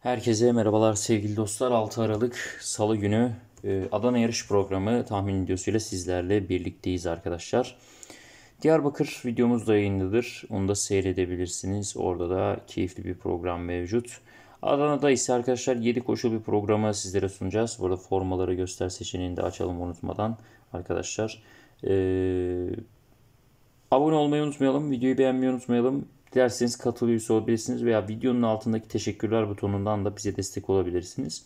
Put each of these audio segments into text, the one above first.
Herkese merhabalar sevgili dostlar. 6 Aralık Salı günü e, Adana Yarış Programı tahmin videosuyla sizlerle birlikteyiz arkadaşlar. Diyarbakır videomuz da yayınlıdır. Onu da seyredebilirsiniz. Orada da keyifli bir program mevcut. Adana'da ise arkadaşlar 7 koşul bir programı sizlere sunacağız. Burada formaları göster seçeneğini de açalım unutmadan arkadaşlar. Ee, abone olmayı unutmayalım. Videoyu beğenmeyi unutmayalım. Dilerseniz katıl üyesi olabilirsiniz veya videonun altındaki teşekkürler butonundan da bize destek olabilirsiniz.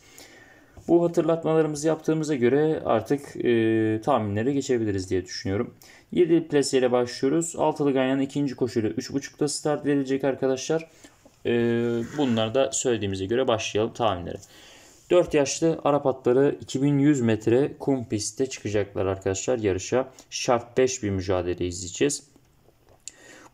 Bu hatırlatmalarımızı yaptığımıza göre artık e, tahminlere geçebiliriz diye düşünüyorum. 7 plase ile başlıyoruz. Altılı Ganyan ikinci koşuyla 3.5'da start verilecek arkadaşlar. E, bunlar da söylediğimize göre başlayalım tahminlere. 4 yaşlı Arap atları 2100 metre kum pistte çıkacaklar arkadaşlar yarışa. Şart 5 bir mücadele izleyeceğiz.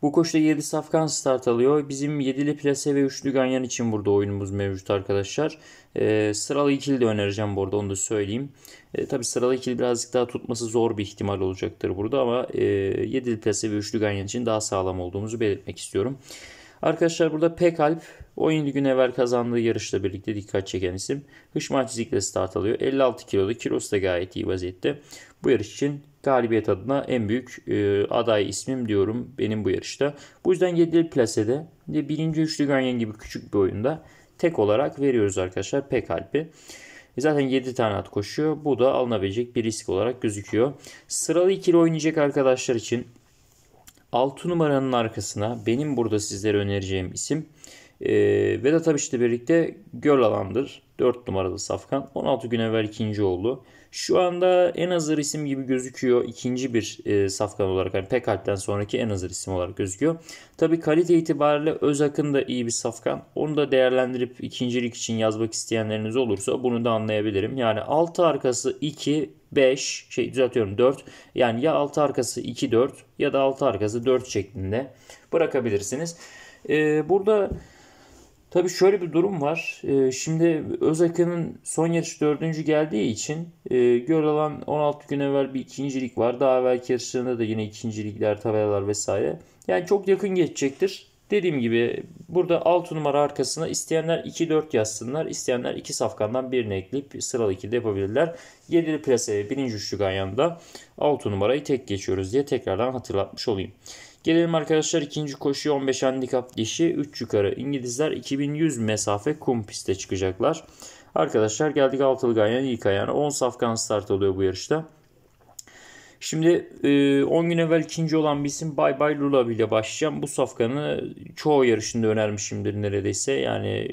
Bu koşuda 7 safkan start alıyor. Bizim 7'li plase ve 3'lü ganyan için burada oyunumuz mevcut arkadaşlar. E, sıralı ikili de önereceğim burada arada onu da söyleyeyim. E, ee, Tabi sıralı ikili birazcık daha tutması zor bir ihtimal olacaktır burada ama e, 7'li plase ve 3'lü ganyan için daha sağlam olduğumuzu belirtmek istiyorum. Arkadaşlar burada Pekalp 17 gün evvel kazandığı yarışla birlikte dikkat çeken isim. Hışman çizikle start alıyor. 56 kiloda kilosu da gayet iyi vaziyette. Bu yarış için galibiyet adına en büyük e, aday ismim diyorum benim bu yarışta. Bu yüzden 7. plasede de 1. 3. ganyan gibi küçük bir oyunda tek olarak veriyoruz arkadaşlar Pekalp'i. E zaten 7 tane at koşuyor. Bu da alınabilecek bir risk olarak gözüküyor. Sıralı ikili oynayacak arkadaşlar için 6 numaranın arkasına benim burada sizlere önereceğim isim e, Vedat Abiş ile birlikte Göl Alan'dır. 4 numaralı Safkan. 16 gün evvel ikinci oldu. Şu anda en hazır isim gibi gözüküyor. İkinci bir e, safkan olarak yani Pekalp'ten sonraki en hazır isim olarak gözüküyor. Tabi kalite itibariyle Özak'ın da iyi bir safkan. Onu da değerlendirip ikincilik için yazmak isteyenleriniz olursa bunu da anlayabilirim. Yani 6 arkası 2, 5 şey düzeltiyorum 4. Yani ya 6 arkası 2, 4 ya da 6 arkası 4 şeklinde bırakabilirsiniz. Ee, burada Tabii şöyle bir durum var. Ee, şimdi Özaka'nın son yarış dördüncü geldiği için e, görülen 16 gün evvel bir ikincilik var. Daha evvelki yarışlarında da yine ikincilikler, tabelalar vesaire. Yani çok yakın geçecektir. Dediğim gibi burada 6 numara arkasına isteyenler 2-4 yazsınlar. isteyenler 2 safkandan birini ekleyip sıralı 2'de yapabilirler. 7'li plaseye ve 1. üçlü yanında 6 numarayı tek geçiyoruz diye tekrardan hatırlatmış olayım. Gelelim arkadaşlar ikinci koşu 15 handikap dişi 3 yukarı. İngilizler 2100 mesafe kum piste çıkacaklar. Arkadaşlar geldik altılı gayen ilk ayağına 10 safkan start oluyor bu yarışta. Şimdi 10 e, gün evvel ikinci olan bir isim Bay Bay Lula ile başlayacağım. Bu safkanı çoğu yarışında önermişimdir neredeyse. Yani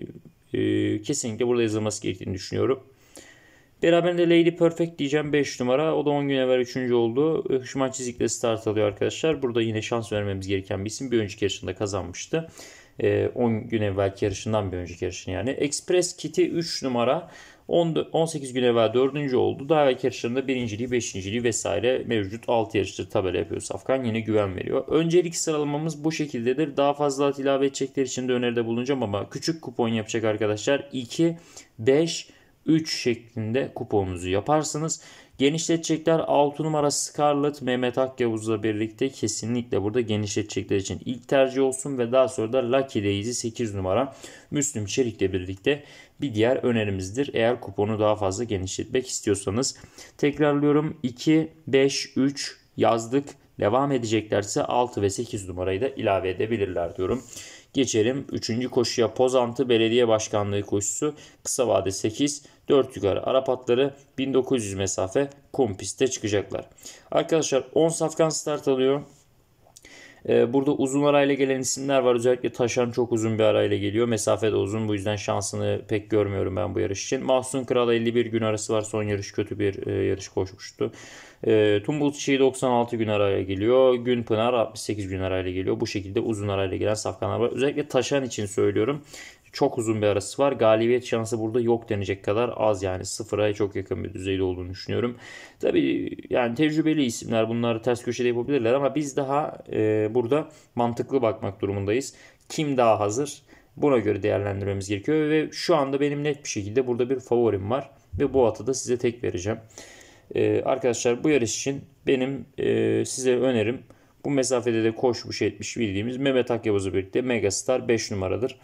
e, kesinlikle burada yazılması gerektiğini düşünüyorum. Beraberinde Lady Perfect diyeceğim 5 numara. O da 10 gün evvel 3. oldu. Hışman Çizik'le start alıyor arkadaşlar. Burada yine şans vermemiz gereken bir isim. Bir önceki yarışında kazanmıştı. 10 ee, gün evvelki yarışından bir önceki yarışın yani. Express Kitty 3 numara. 18 gün evvel 4. oldu. Daha evvelki yarışlarında 1. 5. vesaire mevcut 6 yarıştır tabela yapıyor Safkan. Yine güven veriyor. Öncelik sıralamamız bu şekildedir. Daha fazla at ilave edecekler için de öneride bulunacağım ama küçük kupon yapacak arkadaşlar. 2, 5, 3 şeklinde kuponunuzu yaparsınız. Genişletecekler 6 numara Scarlett Mehmet Akyavuz'la birlikte kesinlikle burada genişletecekler için ilk tercih olsun ve daha sonra da Lucky Daisy 8 numara Müslüm Çelik'le birlikte bir diğer önerimizdir. Eğer kuponu daha fazla genişletmek istiyorsanız tekrarlıyorum 2, 5, 3 yazdık. Devam edeceklerse 6 ve 8 numarayı da ilave edebilirler diyorum. Geçelim 3. koşuya Pozantı Belediye Başkanlığı koşusu kısa vade 8, 4 yukarı Arap atları 1900 mesafe kum pistte çıkacaklar. Arkadaşlar 10 safkan start alıyor. Ee, burada uzun arayla gelen isimler var. Özellikle Taşan çok uzun bir arayla geliyor. Mesafe de uzun. Bu yüzden şansını pek görmüyorum ben bu yarış için. Mahsun Kral 51 gün arası var. Son yarış kötü bir e, yarış koşmuştu. E, Tumbul 96 gün araya geliyor. Gün Pınar 68 gün arayla geliyor. Bu şekilde uzun arayla gelen safkanlar var. Özellikle Taşan için söylüyorum. Çok uzun bir arası var. Galibiyet şansı burada yok denecek kadar az yani sıfıra çok yakın bir düzeyde olduğunu düşünüyorum. Tabi yani tecrübeli isimler bunları ters köşede yapabilirler ama biz daha e, burada mantıklı bakmak durumundayız. Kim daha hazır? Buna göre değerlendirmemiz gerekiyor ve şu anda benim net bir şekilde burada bir favorim var ve bu atı da size tek vereceğim. Ee, arkadaşlar bu yarış için benim e, size önerim bu mesafede de koşmuş etmiş bildiğimiz Mehmet Akyavuz'u birlikte Megastar 5 numaradır.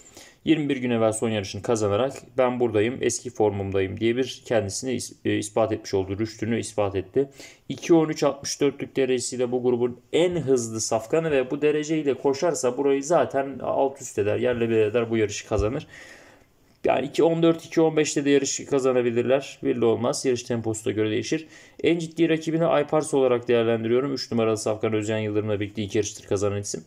21 gün evvel son yarışını kazanarak ben buradayım eski formumdayım diye bir kendisini e, ispat etmiş oldu. Rüştünü ispat etti. 2.13.64'lük derecesiyle bu grubun en hızlı safkanı ve bu dereceyle koşarsa burayı zaten alt üst eder yerle bir eder bu yarışı kazanır. Yani 2.14-2.15'te de yarış kazanabilirler. Belli olmaz. Yarış temposu da göre değişir. En ciddi rakibini Aypars olarak değerlendiriyorum. 3 numaralı Safkan Özcan Yıldırım'la birlikte iki yarıştır kazanan isim.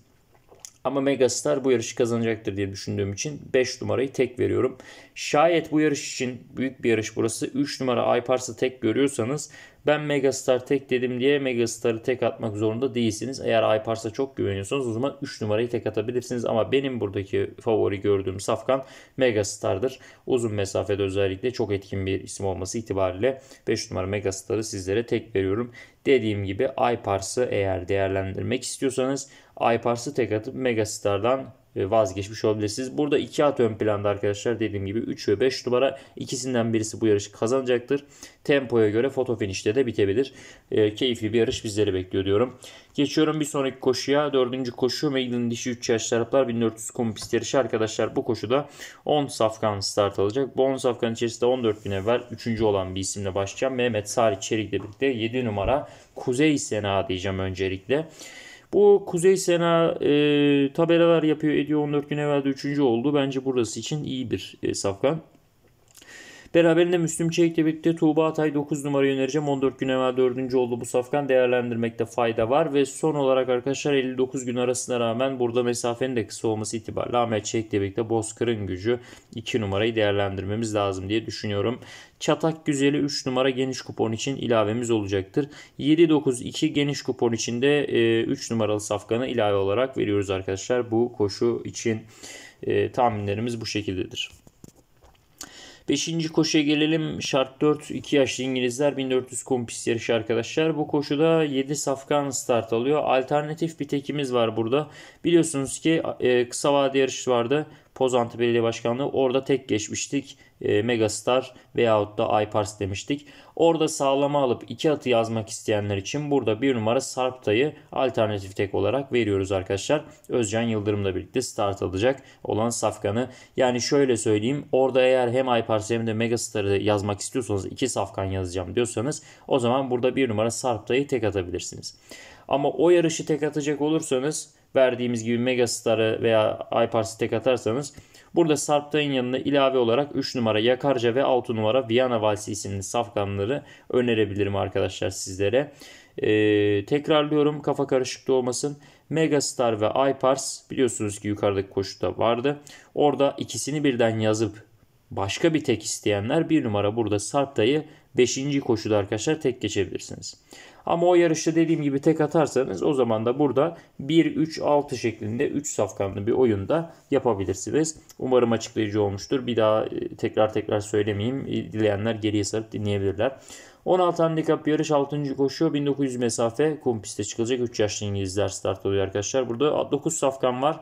Ama Megastar bu yarışı kazanacaktır diye düşündüğüm için 5 numarayı tek veriyorum. Şayet bu yarış için büyük bir yarış burası. 3 numara Aypars'ı tek görüyorsanız ben Megastar tek dedim diye Megastar'ı tek atmak zorunda değilsiniz. Eğer iPars'a çok güveniyorsanız o zaman 3 numarayı tek atabilirsiniz. Ama benim buradaki favori gördüğüm safkan Megastar'dır. Uzun mesafede özellikle çok etkin bir isim olması itibariyle 5 numara Megastar'ı sizlere tek veriyorum. Dediğim gibi iPars'ı eğer değerlendirmek istiyorsanız iPars'ı tek atıp Megastar'dan e, vazgeçmiş olabilirsiniz. Burada iki at ön planda arkadaşlar dediğim gibi 3 ve 5 numara ikisinden birisi bu yarışı kazanacaktır. Tempoya göre foto finişte de bitebilir. E, keyifli bir yarış bizleri bekliyor diyorum. Geçiyorum bir sonraki koşuya. Dördüncü koşu Maiden dişi 3 yaş taraflar 1400 kum pist yarışı arkadaşlar. Bu koşuda 10 safkan start alacak. Bu 10 safkan içerisinde 14 bin evvel 3. olan bir isimle başlayacağım. Mehmet Salih Çelik'le birlikte 7 numara Kuzey Sena diyeceğim öncelikle. Bu Kuzey Sena e, tabelalar yapıyor ediyor 14 gün evvel de 3. oldu. Bence burası için iyi bir e, safkan. Beraberinde Müslüm Çelik'le birlikte Tuğba Atay 9 numara önereceğim. 14 gün evvel 4. oldu bu safkan. Değerlendirmekte fayda var. Ve son olarak arkadaşlar 59 gün arasına rağmen burada mesafenin de kısa olması itibariyle Ahmet Çelik'le birlikte Bozkır'ın gücü 2 numarayı değerlendirmemiz lazım diye düşünüyorum. Çatak Güzeli 3 numara geniş kupon için ilavemiz olacaktır. 7-9-2 geniş kupon içinde 3 e, numaralı safkanı ilave olarak veriyoruz arkadaşlar. Bu koşu için e, tahminlerimiz bu şekildedir. Beşinci koşuya gelelim. Şart 4 2 yaşlı İngilizler 1400 kompis yarışı arkadaşlar. Bu koşuda 7 safkan start alıyor. Alternatif bir tekimiz var burada. Biliyorsunuz ki e, kısa vade yarış vardı. Pozantı Belediye Başkanlığı orada tek geçmiştik. E, Megastar veyahut da Aypars demiştik. Orada sağlama alıp iki atı yazmak isteyenler için burada bir numara Sarptay'ı alternatif tek olarak veriyoruz arkadaşlar. Özcan Yıldırım'la birlikte start alacak olan safkanı. Yani şöyle söyleyeyim orada eğer hem Aypars hem de Megastar'ı yazmak istiyorsanız iki safkan yazacağım diyorsanız o zaman burada bir numara Sarptay'ı tek atabilirsiniz. Ama o yarışı tek atacak olursanız verdiğimiz gibi Megastar'ı veya Ipars'ı tek atarsanız burada Sarptay'ın yanına ilave olarak 3 numara Yakarca ve 6 numara Viyana Valsi isimli safkanları önerebilirim arkadaşlar sizlere. Ee, tekrarlıyorum kafa karışıklığı olmasın. Megastar ve iPars biliyorsunuz ki yukarıdaki koşuda vardı. Orada ikisini birden yazıp başka bir tek isteyenler bir numara burada Sarptay'ı 5. koşuda arkadaşlar tek geçebilirsiniz. Ama o yarışta dediğim gibi tek atarsanız o zaman da burada 1-3-6 şeklinde 3 safkanlı bir oyunda yapabilirsiniz. Umarım açıklayıcı olmuştur. Bir daha e, tekrar tekrar söylemeyeyim. Dileyenler geriye sarıp dinleyebilirler. 16 handikap yarış 6. koşu 1900 mesafe kum piste çıkılacak 3 yaşlı İngilizler start oluyor arkadaşlar. Burada 9 safkan var.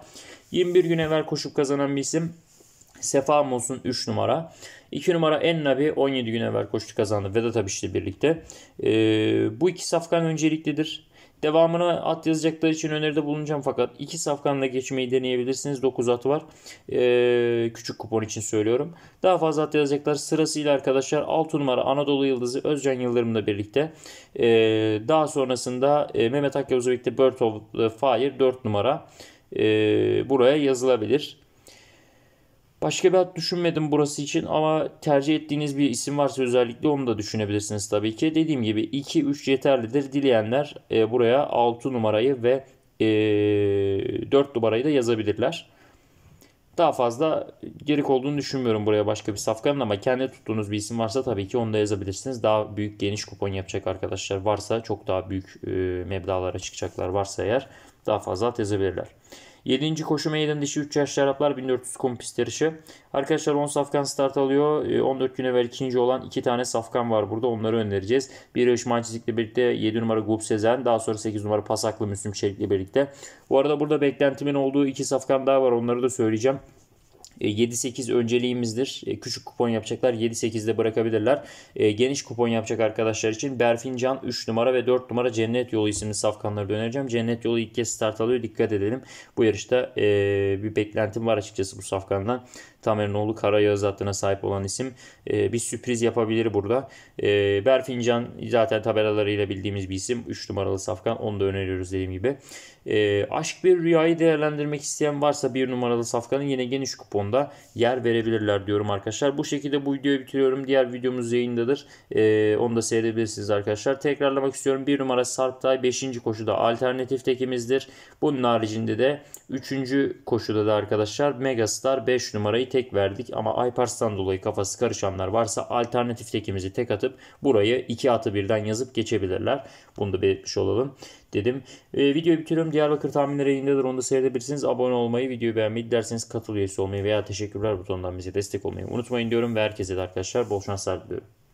21 gün evvel koşup kazanan bir isim Sefam olsun 3 numara. 2 numara Ennabi 17 gün evvel koştu kazandı Vedat Abiş ile birlikte. Ee, bu iki safkan önceliklidir. Devamına at yazacaklar için öneride bulunacağım fakat iki safkanla geçmeyi deneyebilirsiniz. 9 at var. Ee, küçük kupon için söylüyorum. Daha fazla at yazacaklar sırasıyla arkadaşlar 6 numara Anadolu Yıldızı Özcan Yıldırım'la birlikte. Ee, daha sonrasında e, Mehmet Akyavuz'la birlikte Bird of the Fire 4 numara e, buraya yazılabilir. Başka bir ad düşünmedim burası için ama tercih ettiğiniz bir isim varsa özellikle onu da düşünebilirsiniz tabii ki. Dediğim gibi 2-3 yeterlidir. Dileyenler e, buraya 6 numarayı ve e, 4 numarayı da yazabilirler. Daha fazla gerek olduğunu düşünmüyorum buraya başka bir safkanın ama kendi tuttuğunuz bir isim varsa tabii ki onu da yazabilirsiniz. Daha büyük geniş kupon yapacak arkadaşlar varsa çok daha büyük e, meblalara çıkacaklar varsa eğer daha fazla yazabilirler. 7. koşu meydan dişi 3 yaş şaraplar 1400 kum yarışı. Arkadaşlar 10 safkan start alıyor. 14 ee, güne evvel ikinci olan 2 tane safkan var burada. Onları önereceğiz. Bir Işman Çizik'le birlikte 7 numara Gup Sezen. Daha sonra 8 numara Pasaklı Müslüm Çelik'le birlikte. Bu arada burada beklentimin olduğu 2 safkan daha var. Onları da söyleyeceğim. 7-8 e, önceliğimizdir. E, küçük kupon yapacaklar 7-8'de bırakabilirler. E, geniş kupon yapacak arkadaşlar için Berfincan 3 numara ve 4 numara Cennet Yolu isimli safkanlara döneceğim. Cennet Yolu ilk kez start alıyor. Dikkat edelim. Bu yarışta bir beklentim var açıkçası bu safkandan. Oğlu Karayağız hattına sahip olan isim bir sürpriz yapabilir burada. Berfincan zaten tabelalarıyla bildiğimiz bir isim. 3 numaralı safkan onu da öneriyoruz dediğim gibi. Aşk bir rüyayı değerlendirmek isteyen varsa 1 numaralı safkanın yine geniş kupon konuda yer verebilirler diyorum arkadaşlar. Bu şekilde bu videoyu bitiriyorum. Diğer videomuz yayındadır. Ee, onu da seyredebilirsiniz arkadaşlar. Tekrarlamak istiyorum. 1 numara Sarptay 5. koşuda alternatif tekimizdir. Bunun haricinde de 3. koşuda da arkadaşlar Megastar 5 numarayı tek verdik. Ama Aypars'tan dolayı kafası karışanlar varsa alternatif tekimizi tek atıp burayı 2 atı birden yazıp geçebilirler. Bunu da belirtmiş olalım dedim. E, videoyu bitiriyorum. Diyarbakır tahminleri yayındadır. Onu da seyredebilirsiniz. Abone olmayı, videoyu beğenmeyi, dilerseniz katıl üyesi olmayı veya teşekkürler butonundan bize destek olmayı unutmayın diyorum ve herkese de arkadaşlar bol şanslar diliyorum.